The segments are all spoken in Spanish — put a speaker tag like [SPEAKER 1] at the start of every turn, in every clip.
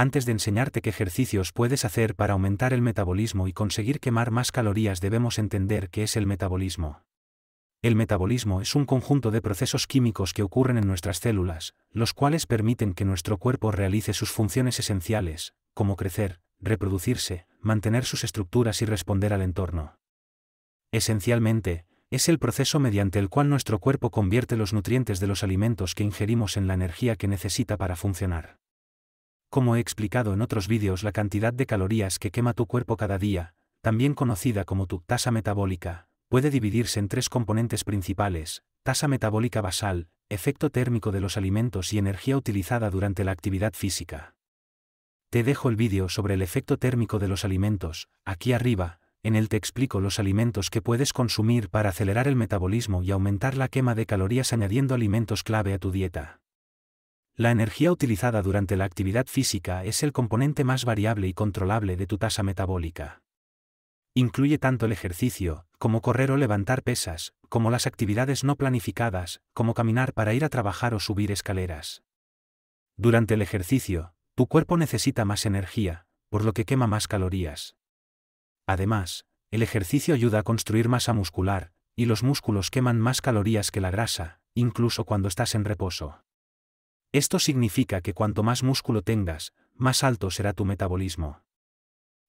[SPEAKER 1] antes de enseñarte qué ejercicios puedes hacer para aumentar el metabolismo y conseguir quemar más calorías debemos entender qué es el metabolismo. El metabolismo es un conjunto de procesos químicos que ocurren en nuestras células, los cuales permiten que nuestro cuerpo realice sus funciones esenciales, como crecer, reproducirse, mantener sus estructuras y responder al entorno. Esencialmente, es el proceso mediante el cual nuestro cuerpo convierte los nutrientes de los alimentos que ingerimos en la energía que necesita para funcionar. Como he explicado en otros vídeos la cantidad de calorías que quema tu cuerpo cada día, también conocida como tu tasa metabólica, puede dividirse en tres componentes principales, tasa metabólica basal, efecto térmico de los alimentos y energía utilizada durante la actividad física. Te dejo el vídeo sobre el efecto térmico de los alimentos, aquí arriba, en el te explico los alimentos que puedes consumir para acelerar el metabolismo y aumentar la quema de calorías añadiendo alimentos clave a tu dieta. La energía utilizada durante la actividad física es el componente más variable y controlable de tu tasa metabólica. Incluye tanto el ejercicio, como correr o levantar pesas, como las actividades no planificadas, como caminar para ir a trabajar o subir escaleras. Durante el ejercicio, tu cuerpo necesita más energía, por lo que quema más calorías. Además, el ejercicio ayuda a construir masa muscular, y los músculos queman más calorías que la grasa, incluso cuando estás en reposo. Esto significa que cuanto más músculo tengas, más alto será tu metabolismo.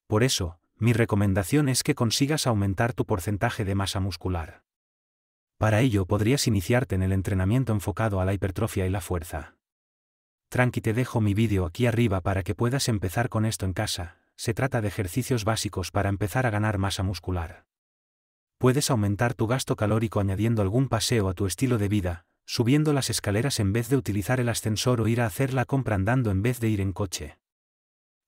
[SPEAKER 1] Por eso, mi recomendación es que consigas aumentar tu porcentaje de masa muscular. Para ello podrías iniciarte en el entrenamiento enfocado a la hipertrofia y la fuerza. Tranqui te dejo mi vídeo aquí arriba para que puedas empezar con esto en casa, se trata de ejercicios básicos para empezar a ganar masa muscular. Puedes aumentar tu gasto calórico añadiendo algún paseo a tu estilo de vida, subiendo las escaleras en vez de utilizar el ascensor o ir a hacer la compra andando en vez de ir en coche.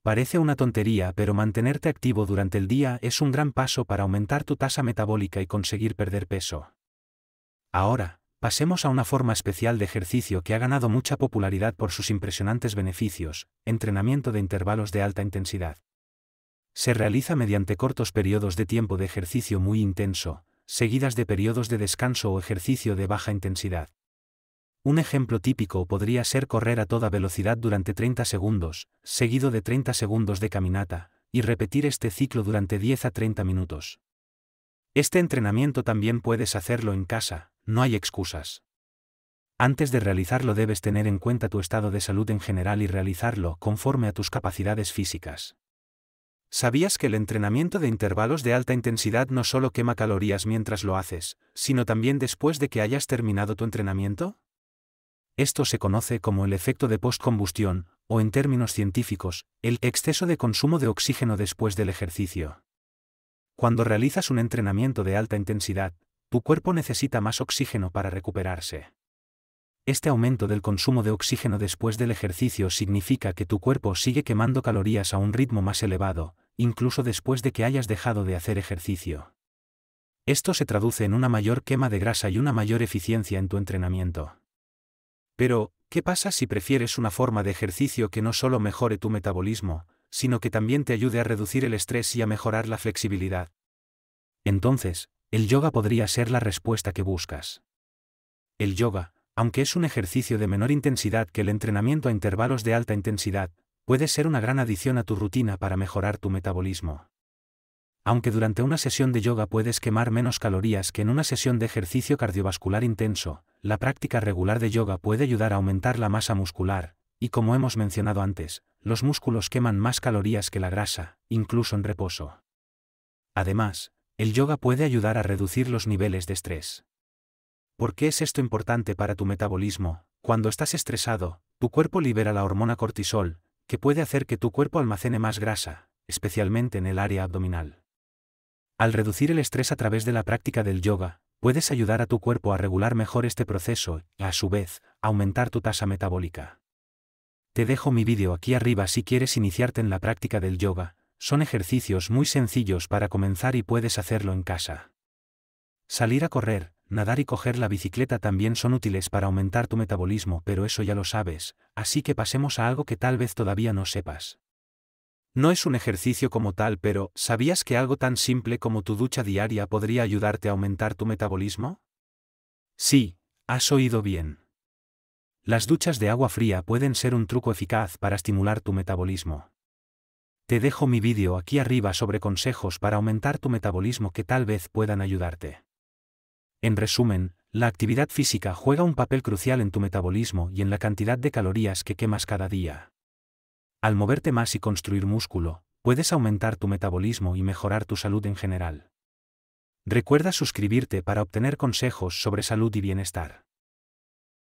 [SPEAKER 1] Parece una tontería, pero mantenerte activo durante el día es un gran paso para aumentar tu tasa metabólica y conseguir perder peso. Ahora, pasemos a una forma especial de ejercicio que ha ganado mucha popularidad por sus impresionantes beneficios, entrenamiento de intervalos de alta intensidad. Se realiza mediante cortos periodos de tiempo de ejercicio muy intenso, seguidas de periodos de descanso o ejercicio de baja intensidad. Un ejemplo típico podría ser correr a toda velocidad durante 30 segundos, seguido de 30 segundos de caminata, y repetir este ciclo durante 10 a 30 minutos. Este entrenamiento también puedes hacerlo en casa, no hay excusas. Antes de realizarlo debes tener en cuenta tu estado de salud en general y realizarlo conforme a tus capacidades físicas. ¿Sabías que el entrenamiento de intervalos de alta intensidad no solo quema calorías mientras lo haces, sino también después de que hayas terminado tu entrenamiento? Esto se conoce como el efecto de postcombustión, o en términos científicos, el exceso de consumo de oxígeno después del ejercicio. Cuando realizas un entrenamiento de alta intensidad, tu cuerpo necesita más oxígeno para recuperarse. Este aumento del consumo de oxígeno después del ejercicio significa que tu cuerpo sigue quemando calorías a un ritmo más elevado, incluso después de que hayas dejado de hacer ejercicio. Esto se traduce en una mayor quema de grasa y una mayor eficiencia en tu entrenamiento. Pero, ¿qué pasa si prefieres una forma de ejercicio que no solo mejore tu metabolismo, sino que también te ayude a reducir el estrés y a mejorar la flexibilidad? Entonces, el yoga podría ser la respuesta que buscas. El yoga, aunque es un ejercicio de menor intensidad que el entrenamiento a intervalos de alta intensidad, puede ser una gran adición a tu rutina para mejorar tu metabolismo. Aunque durante una sesión de yoga puedes quemar menos calorías que en una sesión de ejercicio cardiovascular intenso, la práctica regular de yoga puede ayudar a aumentar la masa muscular, y como hemos mencionado antes, los músculos queman más calorías que la grasa, incluso en reposo. Además, el yoga puede ayudar a reducir los niveles de estrés. ¿Por qué es esto importante para tu metabolismo? Cuando estás estresado, tu cuerpo libera la hormona cortisol, que puede hacer que tu cuerpo almacene más grasa, especialmente en el área abdominal. Al reducir el estrés a través de la práctica del yoga, puedes ayudar a tu cuerpo a regular mejor este proceso y, a su vez, aumentar tu tasa metabólica. Te dejo mi vídeo aquí arriba si quieres iniciarte en la práctica del yoga, son ejercicios muy sencillos para comenzar y puedes hacerlo en casa. Salir a correr, nadar y coger la bicicleta también son útiles para aumentar tu metabolismo, pero eso ya lo sabes, así que pasemos a algo que tal vez todavía no sepas. No es un ejercicio como tal, pero ¿sabías que algo tan simple como tu ducha diaria podría ayudarte a aumentar tu metabolismo? Sí, has oído bien. Las duchas de agua fría pueden ser un truco eficaz para estimular tu metabolismo. Te dejo mi vídeo aquí arriba sobre consejos para aumentar tu metabolismo que tal vez puedan ayudarte. En resumen, la actividad física juega un papel crucial en tu metabolismo y en la cantidad de calorías que quemas cada día. Al moverte más y construir músculo, puedes aumentar tu metabolismo y mejorar tu salud en general. Recuerda suscribirte para obtener consejos sobre salud y bienestar.